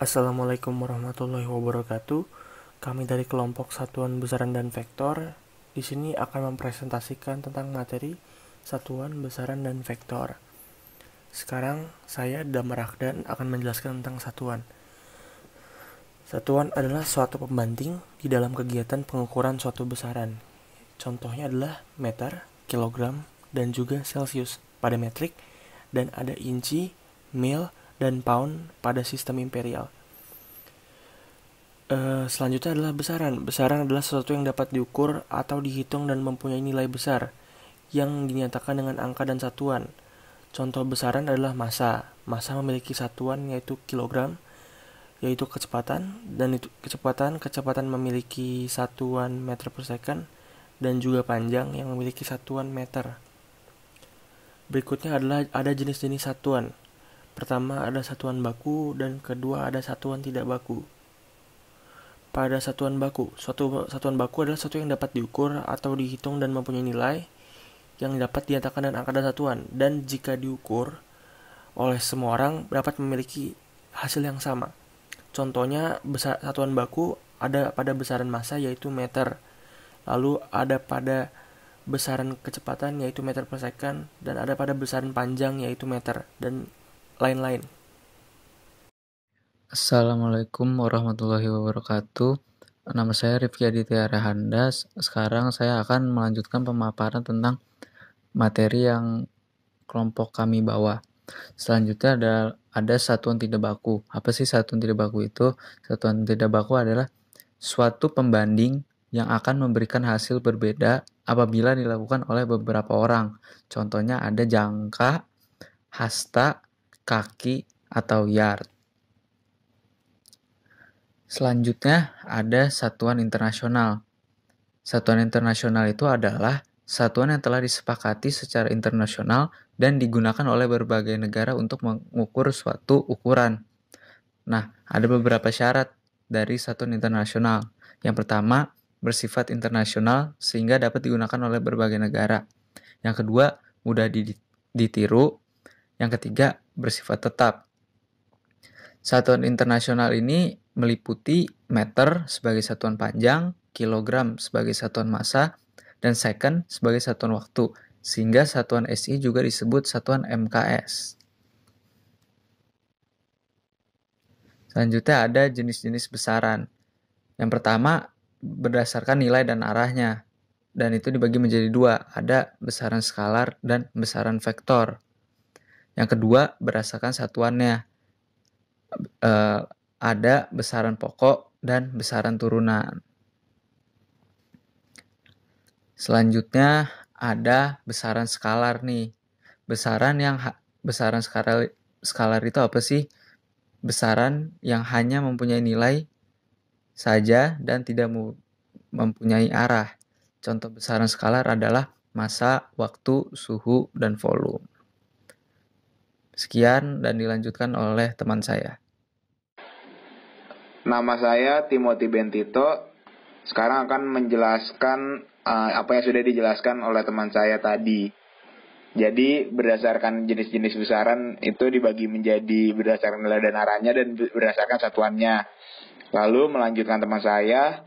Assalamualaikum warahmatullahi wabarakatuh. Kami dari kelompok Satuan Besaran dan Vektor di sini akan mempresentasikan tentang materi satuan besaran dan vektor. Sekarang saya Damar Akdan akan menjelaskan tentang satuan. Satuan adalah suatu pembanding di dalam kegiatan pengukuran suatu besaran. Contohnya adalah meter, kilogram, dan juga Celsius pada metrik, dan ada inci, mil, dan pound pada sistem imperial. Uh, selanjutnya adalah besaran. Besaran adalah sesuatu yang dapat diukur atau dihitung dan mempunyai nilai besar yang dinyatakan dengan angka dan satuan. Contoh besaran adalah massa. Massa memiliki satuan yaitu kilogram, yaitu kecepatan dan itu kecepatan kecepatan memiliki satuan meter per second dan juga panjang yang memiliki satuan meter. Berikutnya adalah ada jenis-jenis satuan. Pertama ada satuan baku dan kedua ada satuan tidak baku. Pada satuan baku, suatu satuan baku adalah satu yang dapat diukur atau dihitung dan mempunyai nilai yang dapat dinyatakan dengan angka dan satuan dan jika diukur oleh semua orang dapat memiliki hasil yang sama. Contohnya besar, satuan baku ada pada besaran massa yaitu meter. Lalu ada pada besaran kecepatan yaitu meter per second dan ada pada besaran panjang yaitu meter dan lain-lain. Assalamualaikum warahmatullahi wabarakatuh. Nama saya Rifki Aditya Handas. Sekarang saya akan melanjutkan pemaparan tentang materi yang kelompok kami bawa. Selanjutnya ada ada satuan tidak baku. Apa sih satuan tidak baku itu? Satuan tidak baku adalah suatu pembanding yang akan memberikan hasil berbeda apabila dilakukan oleh beberapa orang. Contohnya ada jangka, hasta, kaki, atau yard. Selanjutnya ada satuan internasional. Satuan internasional itu adalah satuan yang telah disepakati secara internasional dan digunakan oleh berbagai negara untuk mengukur suatu ukuran. Nah, ada beberapa syarat dari satuan internasional. Yang pertama, bersifat internasional sehingga dapat digunakan oleh berbagai negara. Yang kedua, mudah ditiru. Yang ketiga, bersifat tetap. Satuan internasional ini meliputi meter sebagai satuan panjang, kilogram sebagai satuan massa, dan second sebagai satuan waktu, sehingga satuan SI juga disebut satuan MKS. Selanjutnya ada jenis-jenis besaran. Yang pertama, berdasarkan nilai dan arahnya. Dan itu dibagi menjadi dua, ada besaran skalar dan besaran vektor. Yang kedua, berdasarkan satuannya. E, ada besaran pokok dan besaran turunan. Selanjutnya ada besaran skalar nih. Besaran yang besaran skalar skalar itu apa sih? Besaran yang hanya mempunyai nilai saja dan tidak mempunyai arah. Contoh besaran skalar adalah masa, waktu, suhu, dan volume. Sekian dan dilanjutkan oleh teman saya. Nama saya Timothy Bentito. Sekarang akan menjelaskan uh, apa yang sudah dijelaskan oleh teman saya tadi. Jadi berdasarkan jenis-jenis besaran itu dibagi menjadi berdasarkan nilai dan arahnya dan berdasarkan satuannya. Lalu melanjutkan teman saya,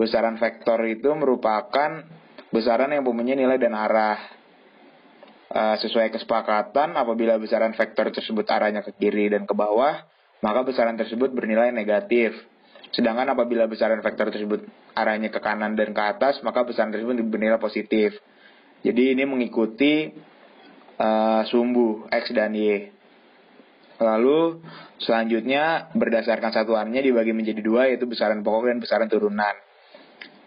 besaran vektor itu merupakan besaran yang mempunyai nilai dan arah. Eh, sesuai kesepakatan, apabila besaran vektor tersebut arahnya ke kiri dan ke bawah, maka besaran tersebut bernilai negatif. Sedangkan apabila besaran vektor tersebut arahnya ke kanan dan ke atas, maka besaran tersebut bernilai positif. Jadi ini mengikuti uh, sumbu X dan Y. Lalu selanjutnya berdasarkan satuannya dibagi menjadi dua yaitu besaran pokok dan besaran turunan.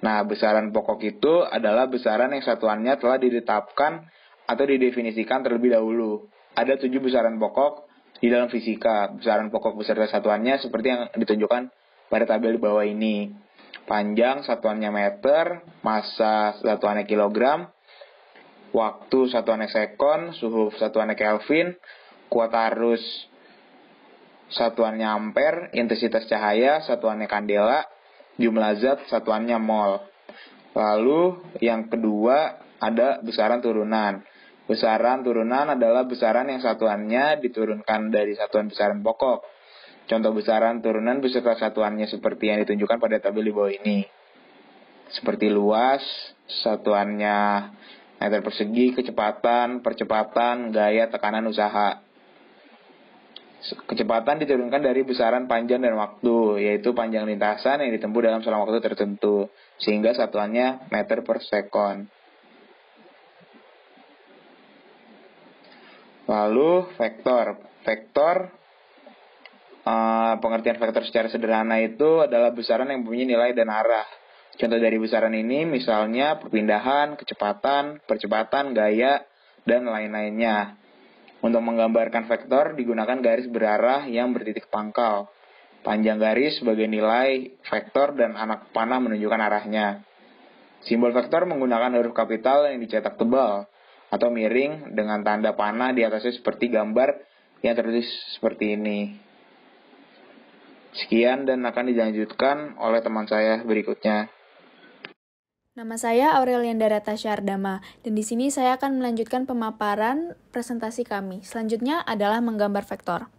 Nah, besaran pokok itu adalah besaran yang satuannya telah ditetapkan atau didefinisikan terlebih dahulu. Ada tujuh besaran pokok di dalam fisika. Besaran pokok beserta satuannya seperti yang ditunjukkan pada tabel di bawah ini. Panjang satuannya meter, massa satuannya kilogram, waktu satuannya sekon, suhu satuannya Kelvin, kuat arus satuannya ampere, intensitas cahaya satuannya kandela, jumlah zat satuannya mol. Lalu yang kedua ada besaran turunan. Besaran turunan adalah besaran yang satuannya diturunkan dari satuan besaran pokok. Contoh besaran turunan beserta satuannya seperti yang ditunjukkan pada tabel di bawah ini. Seperti luas, satuannya meter persegi, kecepatan, percepatan, gaya, tekanan usaha. Kecepatan diturunkan dari besaran panjang dan waktu, yaitu panjang lintasan yang ditempuh dalam selang waktu tertentu, sehingga satuannya meter per second. Lalu vektor. Vektor eh, pengertian vektor secara sederhana itu adalah besaran yang mempunyai nilai dan arah. Contoh dari besaran ini misalnya perpindahan, kecepatan, percepatan, gaya, dan lain-lainnya. Untuk menggambarkan vektor digunakan garis berarah yang bertitik pangkal. Panjang garis sebagai nilai vektor dan anak panah menunjukkan arahnya. Simbol vektor menggunakan huruf kapital yang dicetak tebal atau miring dengan tanda panah di atasnya seperti gambar yang tertulis seperti ini. Sekian dan akan dilanjutkan oleh teman saya berikutnya. Nama saya Aurelianda Darata Syardama, dan di sini saya akan melanjutkan pemaparan presentasi kami. Selanjutnya adalah menggambar vektor.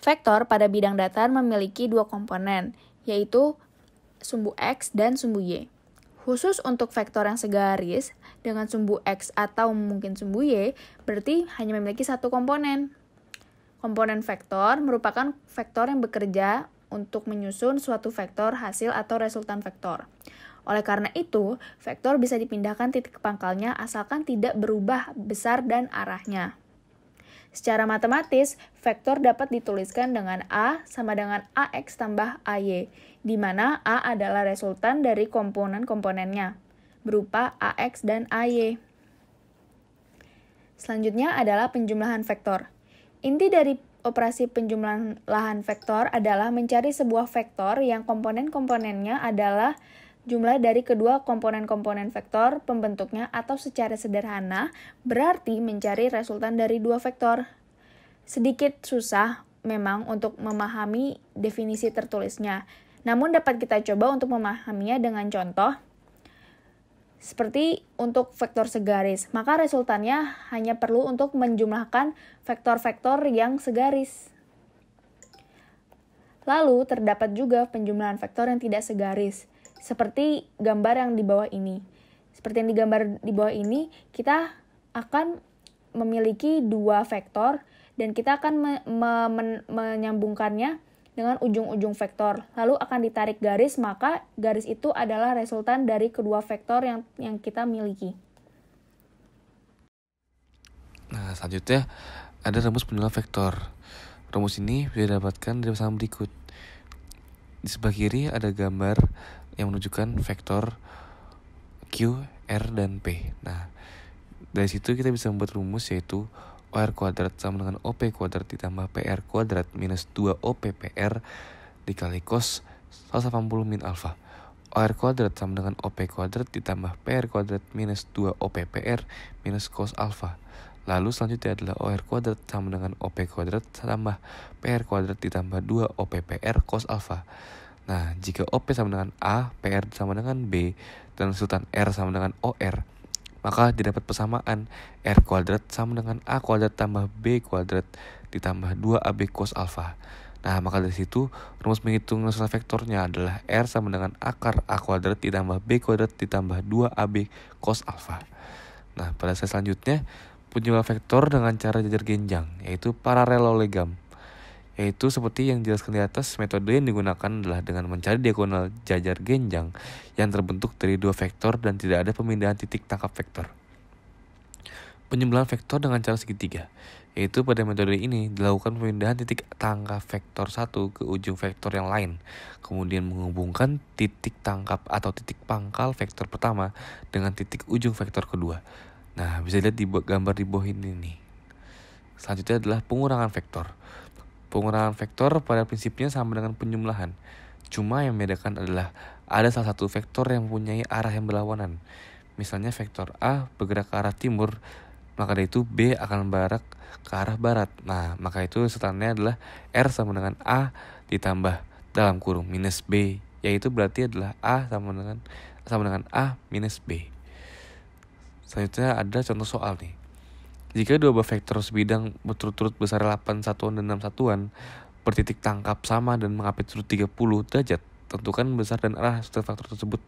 Vektor pada bidang datar memiliki dua komponen, yaitu sumbu X dan sumbu Y. Khusus untuk vektor yang segaris dengan sumbu X atau mungkin sumbu Y, berarti hanya memiliki satu komponen. Komponen vektor merupakan vektor yang bekerja untuk menyusun suatu vektor hasil atau resultan vektor. Oleh karena itu, vektor bisa dipindahkan titik pangkalnya asalkan tidak berubah besar dan arahnya. Secara matematis, vektor dapat dituliskan dengan A sama dengan AX tambah AY, di mana A adalah resultan dari komponen-komponennya, berupa AX dan AY. Selanjutnya adalah penjumlahan vektor. Inti dari operasi penjumlahan vektor adalah mencari sebuah vektor yang komponen-komponennya adalah Jumlah dari kedua komponen-komponen vektor pembentuknya atau secara sederhana berarti mencari resultan dari dua vektor. Sedikit susah memang untuk memahami definisi tertulisnya. Namun dapat kita coba untuk memahaminya dengan contoh seperti untuk vektor segaris, maka resultannya hanya perlu untuk menjumlahkan vektor-vektor yang segaris. Lalu, terdapat juga penjumlahan vektor yang tidak segaris seperti gambar yang di bawah ini. Seperti yang digambar di bawah ini, kita akan memiliki dua vektor dan kita akan me me menyambungkannya dengan ujung-ujung vektor. Lalu akan ditarik garis, maka garis itu adalah resultan dari kedua vektor yang yang kita miliki. Nah, selanjutnya ada rumus penjumlah vektor. Rumus ini bisa didapatkan dari pasangan berikut. Di sebelah kiri ada gambar yang menunjukkan vektor Q, R, dan P. Nah, dari situ kita bisa membuat rumus yaitu OR kuadrat sama dengan OP kuadrat ditambah PR kuadrat minus 2 OPPR dikali cos 180 min alfa. OR kuadrat sama dengan OP kuadrat ditambah PR kuadrat minus 2 OPPR minus cos alfa. Lalu selanjutnya adalah OR kuadrat sama dengan OP kuadrat ditambah PR kuadrat ditambah 2 OPPR cos alfa. Nah, jika OP sama dengan A, PR sama dengan B, dan sultan R sama dengan OR, maka didapat persamaan R kuadrat sama dengan A kuadrat tambah B kuadrat ditambah 2AB cos alfa. Nah, maka dari situ rumus menghitung nasional vektornya adalah R sama dengan akar A kuadrat ditambah B kuadrat ditambah 2AB cos alfa. Nah, pada sesi selanjutnya, punya vektor dengan cara jajar genjang, yaitu paralelolegam yaitu seperti yang dijelaskan di atas, metode yang digunakan adalah dengan mencari diagonal jajar genjang yang terbentuk dari dua vektor dan tidak ada pemindahan titik tangkap vektor. Penyembelahan vektor dengan cara segitiga, yaitu pada metode ini dilakukan pemindahan titik tangkap vektor satu ke ujung vektor yang lain, kemudian menghubungkan titik tangkap atau titik pangkal vektor pertama dengan titik ujung vektor kedua. Nah, bisa dilihat di gambar di bawah ini nih. Selanjutnya adalah pengurangan vektor. Pengurangan vektor pada prinsipnya sama dengan penjumlahan. Cuma yang membedakan adalah ada salah satu vektor yang mempunyai arah yang berlawanan. Misalnya vektor A bergerak ke arah timur, maka dari itu B akan bergerak ke arah barat. Nah, maka itu setannya adalah R sama dengan A ditambah dalam kurung minus B, yaitu berarti adalah A sama dengan sama dengan A minus B. Selanjutnya ada contoh soal nih. Jika dua buah vektor sebidang berturut-turut besar 8 satuan dan 6 satuan bertitik tangkap sama dan mengapit sudut 30 derajat, tentukan besar dan arah setiap faktor tersebut.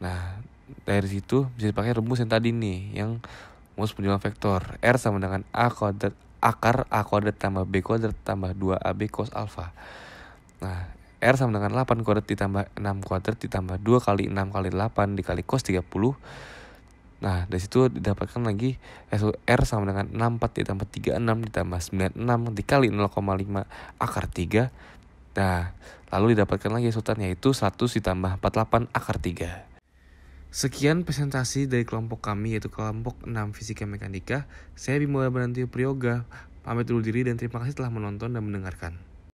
Nah, dari situ bisa dipakai rumus yang tadi nih, yang rumus penjualan vektor. R sama dengan A kuadrat akar A kuadrat tambah B kuadrat tambah 2AB cos alfa. Nah, R sama dengan 8 kuadrat ditambah 6 kuadrat ditambah 2 kali 6 kali 8 dikali cos 30 Nah, dari situ didapatkan lagi R sama dengan 64 ditambah 36 ditambah 96 dikali 0,5 akar 3. Nah, lalu didapatkan lagi sultan yaitu 1 ditambah 48 akar 3. Sekian presentasi dari kelompok kami yaitu kelompok 6 Fisika Mekanika. Saya Bimo Berantio Prioga pamit dulu diri dan terima kasih telah menonton dan mendengarkan.